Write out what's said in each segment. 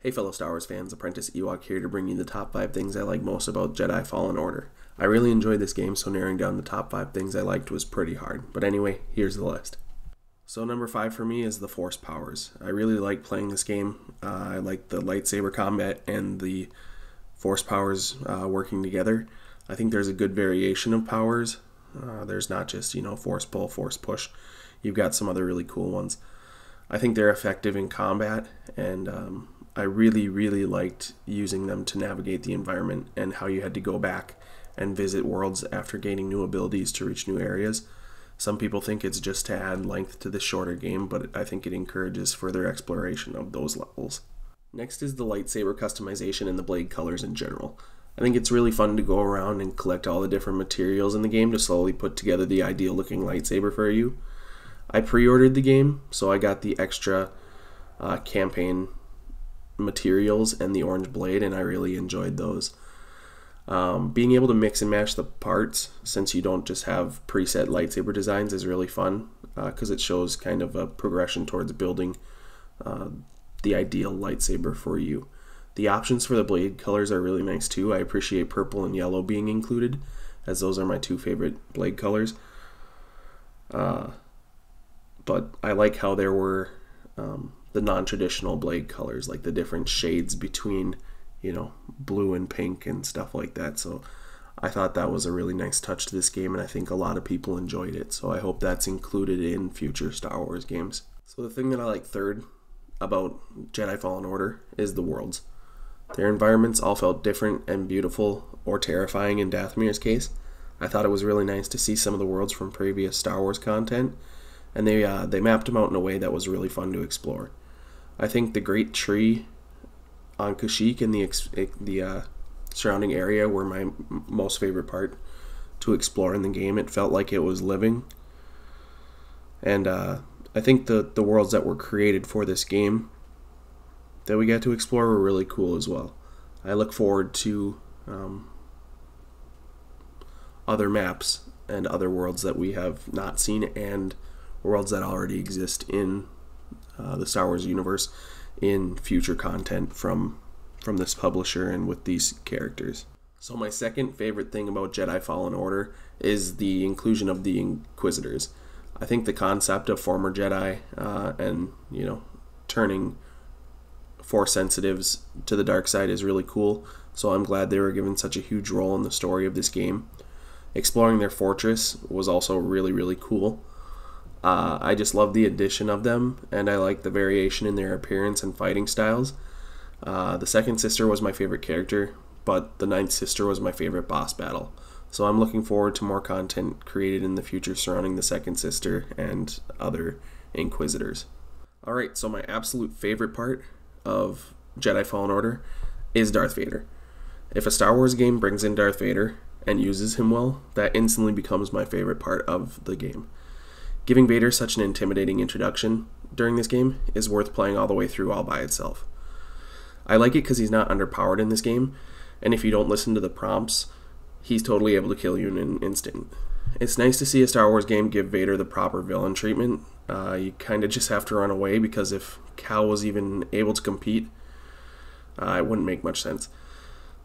Hey fellow Star Wars fans, Apprentice Ewok here to bring you the top 5 things I like most about Jedi Fallen Order. I really enjoyed this game, so narrowing down the top 5 things I liked was pretty hard, but anyway, here's the list. So number 5 for me is the Force Powers. I really like playing this game. Uh, I like the lightsaber combat and the force powers uh, working together. I think there's a good variation of powers. Uh, there's not just, you know, force pull, force push. You've got some other really cool ones. I think they're effective in combat, and um, I really, really liked using them to navigate the environment and how you had to go back and visit worlds after gaining new abilities to reach new areas. Some people think it's just to add length to the shorter game, but I think it encourages further exploration of those levels. Next is the lightsaber customization and the blade colors in general. I think it's really fun to go around and collect all the different materials in the game to slowly put together the ideal looking lightsaber for you. I pre-ordered the game, so I got the extra uh, campaign materials and the orange blade, and I really enjoyed those. Um, being able to mix and match the parts, since you don't just have preset lightsaber designs, is really fun because uh, it shows kind of a progression towards building uh, the ideal lightsaber for you. The options for the blade colors are really nice too. I appreciate purple and yellow being included, as those are my two favorite blade colors. Uh, but I like how there were um, the non-traditional blade colors, like the different shades between, you know, blue and pink and stuff like that. So I thought that was a really nice touch to this game, and I think a lot of people enjoyed it. So I hope that's included in future Star Wars games. So the thing that I like third about Jedi Fallen Order is the worlds. Their environments all felt different and beautiful or terrifying in Dathomir's case. I thought it was really nice to see some of the worlds from previous Star Wars content, and they uh, they mapped them out in a way that was really fun to explore. I think the Great Tree on Kashyyyk and the the uh, surrounding area were my m- most favorite part to explore in the game. It felt like it was living, and uh, I think the the worlds that were created for this game that we got to explore were really cool as well. I look forward to um, other maps and other worlds that we have not seen and worlds that already exist in uh, the Star Wars universe in future content from from this publisher and with these characters. So my second favorite thing about Jedi Fallen Order is the inclusion of the Inquisitors. I think the concept of former Jedi uh, and you know turning Force sensitives to the dark side is really cool. So I'm glad they were given such a huge role in the story of this game. Exploring their fortress was also really really cool. Uh, I just love the addition of them, and I like the variation in their appearance and fighting styles. Uh, the second sister was my favorite character, but the ninth sister was my favorite boss battle. So I'm looking forward to more content created in the future surrounding the Second Sister and other Inquisitors. Alright, so my absolute favorite part of Jedi Fallen Order is Darth Vader. If a Star Wars game brings in Darth Vader and uses him well, that instantly becomes my favorite part of the game. Giving Vader such an intimidating introduction during this game is worth playing all the way through all by itself. I like it because he's not underpowered in this game, and if you don't listen to the prompts, he's totally able to kill you in an instant. It's nice to see a Star Wars game give Vader the proper villain treatment. Uh, you kind of just have to run away because if Cal was even able to compete, uh, it wouldn't make much sense.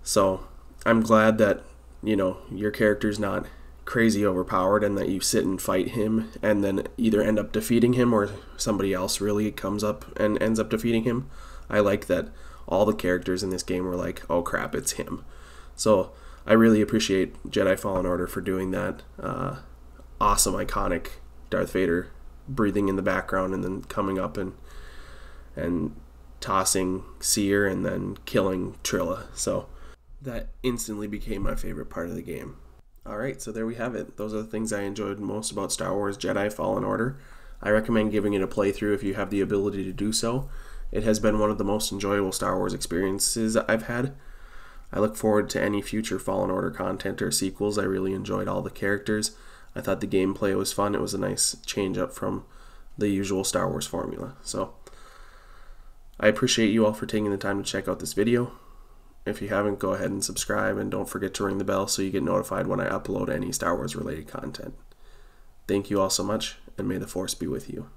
So I'm glad that, you know, your character's not crazy overpowered and that you sit and fight him and then either end up defeating him or somebody else really comes up and ends up defeating him. I like that all the characters in this game were like, oh crap, it's him. So I really appreciate Jedi Fallen Order for doing that. Uh, awesome, iconic Darth Vader breathing in the background and then coming up and and tossing Seer and then killing Trilla. So that instantly became my favorite part of the game. All right, so there we have it. Those are the things I enjoyed most about Star Wars Jedi Fallen Order. I recommend giving it a playthrough if you have the ability to do so. It has been one of the most enjoyable Star Wars experiences I've had. I look forward to any future Fallen Order content or sequels. I really enjoyed all the characters. I thought the gameplay was fun. It was a nice change up from the usual Star Wars formula. So I appreciate you all for taking the time to check out this video. If you haven't, go ahead and subscribe and don't forget to ring the bell so you get notified when I upload any Star Wars related content. Thank you all so much and may the force be with you.